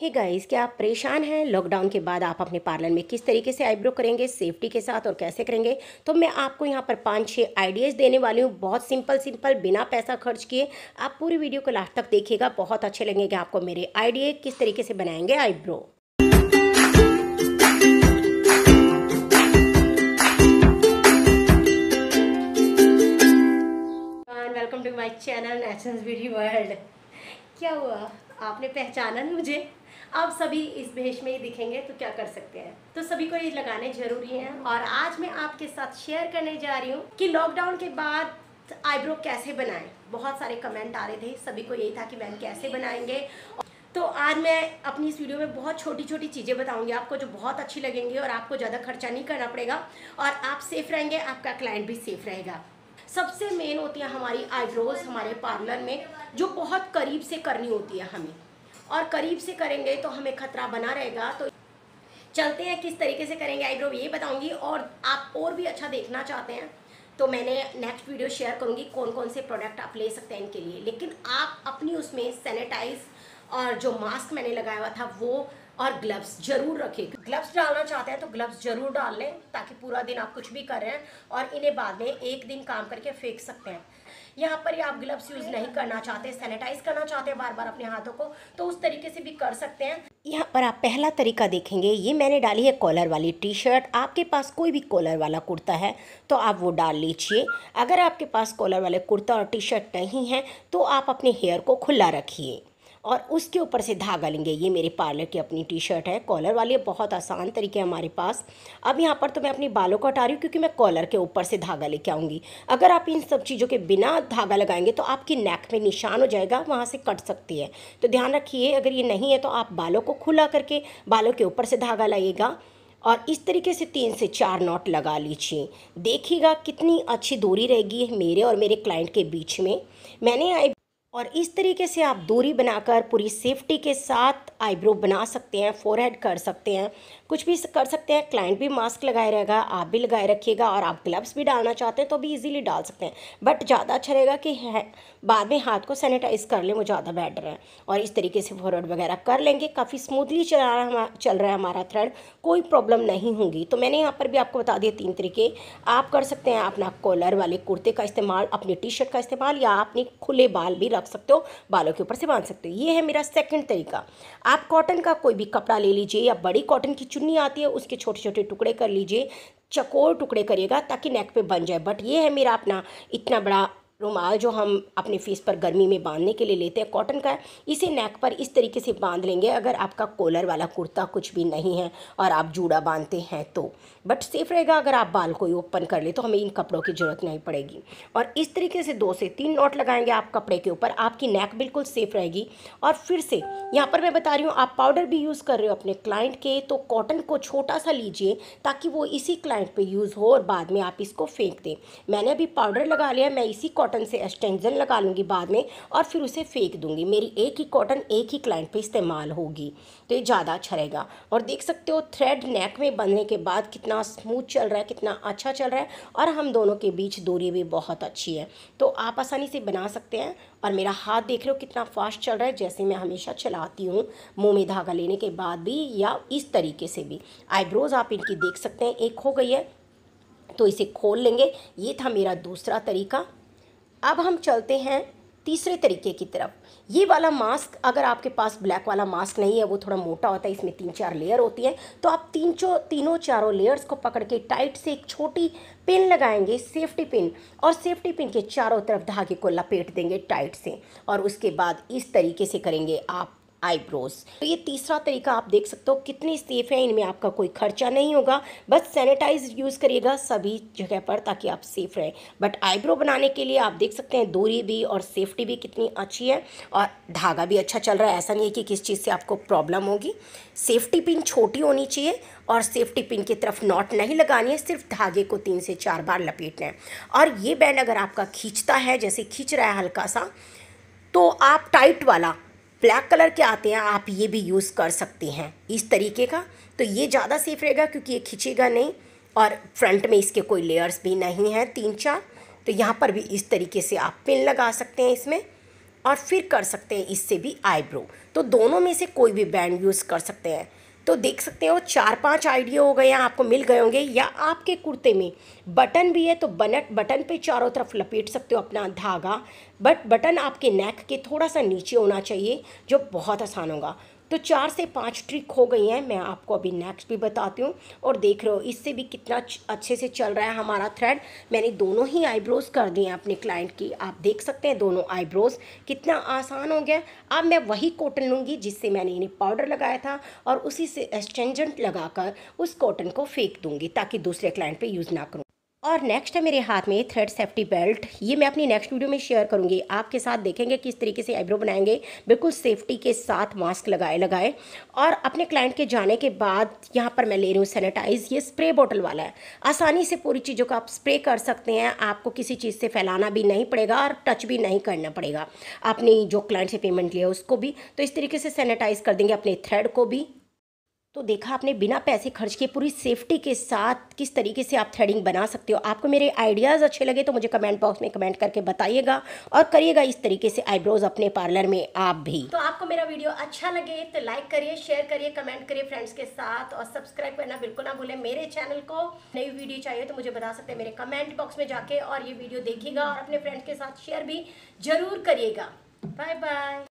हे hey guys क्या आप परेशान हैं लॉकडाउन के बाद आप अपने पार्लर में किस तरीके से आईब्रो करेंगे सेफ्टी के साथ और कैसे करेंगे तो मैं आपको यहाँ पर पाँच छः आइडियाज़ देने वाली हूँ बहुत सिंपल सिंपल बिना पैसा खर्च किए आप पूरी वीडियो को लास्ट तक देखिएगा बहुत अच्छे लगेंगे आपको मेरे आइडिया किस तरीके से बनाएंगे eyebrow welcome to my channel world क्या हुआ आपने पहचाना नहीं मुझे अब सभी इस भेष में ही दिखेंगे तो क्या कर सकते हैं तो सभी को ये लगाने जरूरी हैं और आज मैं आपके साथ शेयर करने जा रही हूँ कि लॉकडाउन के बाद आईब्रो कैसे बनाएं बहुत सारे कमेंट आ रहे थे सभी को यही था कि मैम कैसे बनाएंगे तो आज मैं अपनी इस वीडियो में बहुत छोटी छोटी चीज़ें बताऊंगी आपको जो बहुत अच्छी लगेंगी और आपको ज़्यादा खर्चा नहीं करना पड़ेगा और आप सेफ़ रहेंगे आपका क्लाइंट भी सेफ़ रहेगा सबसे मेन होती है हमारी आईब्रोज हमारे पार्लर में जो बहुत करीब से करनी होती है हमें और करीब से करेंगे तो हमें खतरा बना रहेगा तो चलते हैं किस तरीके से करेंगे आईब्रो ये बताऊंगी और आप और भी अच्छा देखना चाहते हैं तो मैंने नेक्स्ट वीडियो शेयर करूंगी कौन कौन से प्रोडक्ट आप ले सकते हैं इनके लिए लेकिन आप अपनी उसमें सैनिटाइज और जो मास्क मैंने लगाया हुआ था वो और ग्लव्स जरूर रखें ग्लव्स डालना चाहते हैं तो ग्लव्स जरूर डाल लें ताकि पूरा दिन आप कुछ भी कर रहे हैं और इन्हें बाद में एक दिन काम करके फेंक सकते हैं यहाँ पर ही आप ग्लव्स यूज़ नहीं करना चाहते सैनिटाइज करना चाहते हैं बार बार अपने हाथों को तो उस तरीके से भी कर सकते हैं यहाँ पर आप पहला तरीका देखेंगे ये मैंने डाली है कॉलर वाली टी शर्ट आपके पास कोई भी कॉलर वाला कुर्ता है तो आप वो डाल लीजिए अगर आपके पास कॉलर वाले कुर्ता और टी शर्ट नहीं है तो आप अपने हेयर को खुला रखिए और उसके ऊपर से धागा लेंगे ये मेरे पार्लर की अपनी टी शर्ट है कॉलर वाली बहुत आसान तरीके है हमारे पास अब यहाँ पर तो मैं अपने बालों को हटा रही हूँ क्योंकि मैं कॉलर के ऊपर से धागा लेके आऊँगी अगर आप इन सब चीज़ों के बिना धागा लगाएंगे तो आपकी नेक में निशान हो जाएगा वहाँ से कट सकती है तो ध्यान रखिए अगर ये नहीं है तो आप बालों को खुला करके बालों के ऊपर से धागा लाइएगा और इस तरीके से तीन से चार नॉट लगा लीजिए देखिएगा कितनी अच्छी दूरी रहेगी मेरे और मेरे क्लाइंट के बीच में मैंने आई और इस तरीके से आप दूरी बनाकर पूरी सेफ्टी के साथ आईब्रो बना सकते हैं फोरहेड कर सकते हैं कुछ भी कर सकते हैं क्लाइंट भी मास्क लगाए रहेगा आप भी लगाए रखिएगा और आप ग्लव्स भी डालना चाहते हैं तो भी इजीली डाल सकते हैं बट ज़्यादा अच्छा रहेगा कि है बाद में हाथ को सैनिटाइज कर लें वो ज़्यादा बेटर है और इस तरीके से फॉरवर्ड वगैरह कर लेंगे काफ़ी स्मूथली चला रहा चल रहा है हमारा थ्रेड कोई प्रॉब्लम नहीं होगी तो मैंने यहाँ पर भी आपको बता दिया तीन तरीके आप कर सकते हैं अपना कॉलर वाले कुर्ते का इस्तेमाल अपनी टी शर्ट का इस्तेमाल या अपने खुले बाल भी रख आप सकते हो बालों के ऊपर से बांध सकते हो ये है मेरा सेकंड तरीका आप कॉटन का कोई भी कपड़ा ले लीजिए या बड़ी कॉटन की चुन्नी आती है उसके छोटे छोटे टुकड़े कर लीजिए चकोर टुकड़े करिएगा ताकि नेक पे बन जाए बट ये है मेरा अपना इतना बड़ा रुमाल जो हम अपने फेस पर गर्मी में बांधने के लिए लेते हैं कॉटन का है इसे नेक पर इस तरीके से बांध लेंगे अगर आपका कॉलर वाला कुर्ता कुछ भी नहीं है और आप जूड़ा बांधते हैं तो बट सेफ़ रहेगा अगर आप बाल को ओपन कर ले तो हमें इन कपड़ों की ज़रूरत नहीं पड़ेगी और इस तरीके से दो से तीन नोट लगाएंगे आप कपड़े के ऊपर आपकी नेक बिल्कुल सेफ़ रहेगी और फिर से यहाँ पर मैं बता रही हूँ आप पाउडर भी यूज़ कर रहे हो अपने क्लाइंट के तो कॉटन को छोटा सा लीजिए ताकि वो इसी क्लाइंट पर यूज़ हो और बाद में आप इसको फेंक दें मैंने अभी पाउडर लगा लिया मैं इसी कॉटन कॉटन से एक्सटेंजन लगा लूँगी बाद में और फिर उसे फेंक दूँगी मेरी एक ही कॉटन एक ही क्लाइंट पे इस्तेमाल होगी तो ये ज़्यादा अच्छा रहेगा और देख सकते हो थ्रेड नेक में बनने के बाद कितना स्मूथ चल रहा है कितना अच्छा चल रहा है और हम दोनों के बीच दूरी भी बहुत अच्छी है तो आप आसानी से बना सकते हैं और मेरा हाथ देख रहे हो कितना फास्ट चल रहा है जैसे मैं हमेशा चलाती हूँ मुँह में धागा लेने के बाद भी या इस तरीके से भी आईब्रोज़ आप इनकी देख सकते हैं एक हो गई है तो इसे खोल लेंगे ये था मेरा दूसरा तरीका अब हम चलते हैं तीसरे तरीके की तरफ ये वाला मास्क अगर आपके पास ब्लैक वाला मास्क नहीं है वो थोड़ा मोटा होता है इसमें तीन चार लेयर होती है तो आप तीन चो तीनों चारों लेयर्स को पकड़ के टाइट से एक छोटी पिन लगाएंगे सेफ्टी पिन और सेफ्टी पिन के चारों तरफ धागे को लपेट देंगे टाइट से और उसके बाद इस तरीके से करेंगे आप आईब्रोज तो ये तीसरा तरीका आप देख सकते हो कितनी सेफ है इनमें आपका कोई खर्चा नहीं होगा बस सैनिटाइज यूज़ करिएगा सभी जगह पर ताकि आप सेफ रहें बट आईब्रो बनाने के लिए आप देख सकते हैं दूरी भी और सेफ्टी भी कितनी अच्छी है और धागा भी अच्छा चल रहा है ऐसा नहीं है कि किस चीज़ से आपको प्रॉब्लम होगी सेफ्टी पिन छोटी होनी चाहिए और सेफ्टी पिन की तरफ नॉट नहीं लगानी है सिर्फ धागे को तीन से चार बार लपेटना है और ये बैंड अगर आपका खींचता है जैसे खींच रहा है हल्का सा तो आप टाइट वाला ब्लैक कलर के आते हैं आप ये भी यूज़ कर सकते हैं इस तरीके का तो ये ज़्यादा सेफ रहेगा क्योंकि ये खिंचेगा नहीं और फ्रंट में इसके कोई लेयर्स भी नहीं हैं तीन चार तो यहाँ पर भी इस तरीके से आप पिन लगा सकते हैं इसमें और फिर कर सकते हैं इससे भी आईब्रो तो दोनों में से कोई भी बैंड यूज़ कर सकते हैं तो देख सकते हो चार पांच आइडिया हो गए हैं आपको मिल गए होंगे या आपके कुर्ते में बटन भी है तो बनट बटन पे चारों तरफ लपेट सकते हो अपना धागा बट बटन आपके नेक के थोड़ा सा नीचे होना चाहिए जो बहुत आसान होगा तो चार से पाँच ट्रिक हो गई हैं मैं आपको अभी नेक्स्ट भी बताती हूँ और देख रहे हो इससे भी कितना अच्छे से चल रहा है हमारा थ्रेड मैंने दोनों ही आईब्रोज़ कर दिए हैं अपने क्लाइंट की आप देख सकते हैं दोनों आईब्रोज़ कितना आसान हो गया अब मैं वही कॉटन लूँगी जिससे मैंने इन्हें पाउडर लगाया था और उसी से एक्सटेंजेंट लगाकर उस कॉटन को फेंक दूँगी ताकि दूसरे क्लाइंट पर यूज़ ना करूँ और नेक्स्ट है मेरे हाथ में थ्रेड सेफ्टी बेल्ट ये मैं अपनी नेक्स्ट वीडियो में शेयर करूँगी आपके साथ देखेंगे किस तरीके से आईब्रो बनाएंगे बिल्कुल सेफ्टी के साथ मास्क लगाए लगाए और अपने क्लाइंट के जाने के बाद यहाँ पर मैं ले रही हूँ सैनिटाइज ये स्प्रे बोतल वाला है आसानी से पूरी चीज़ों को आप स्प्रे कर सकते हैं आपको किसी चीज़ से फैलाना भी नहीं पड़ेगा और टच भी नहीं करना पड़ेगा अपनी जो क्लाइंट से पेमेंट लिया उसको भी तो इस तरीके से सैनिटाइज कर देंगे अपने थ्रेड को भी तो देखा आपने बिना पैसे खर्च किए पूरी सेफ्टी के साथ किस तरीके से आप थ्रेडिंग बना सकते हो आपको मेरे आइडियाज़ अच्छे लगे तो मुझे कमेंट बॉक्स में कमेंट करके बताइएगा और करिएगा इस तरीके से आईब्रोज अपने पार्लर में आप भी तो आपको मेरा वीडियो अच्छा लगे तो लाइक करिए शेयर करिए कमेंट करिए फ्रेंड्स के साथ और सब्सक्राइब करना बिल्कुल ना भूलें मेरे चैनल को नई वीडियो चाहिए तो मुझे बता सकते हैं मेरे कमेंट बॉक्स में जाके और ये वीडियो देखिएगा और अपने फ्रेंड्स के साथ शेयर भी जरूर करिएगा बाय बाय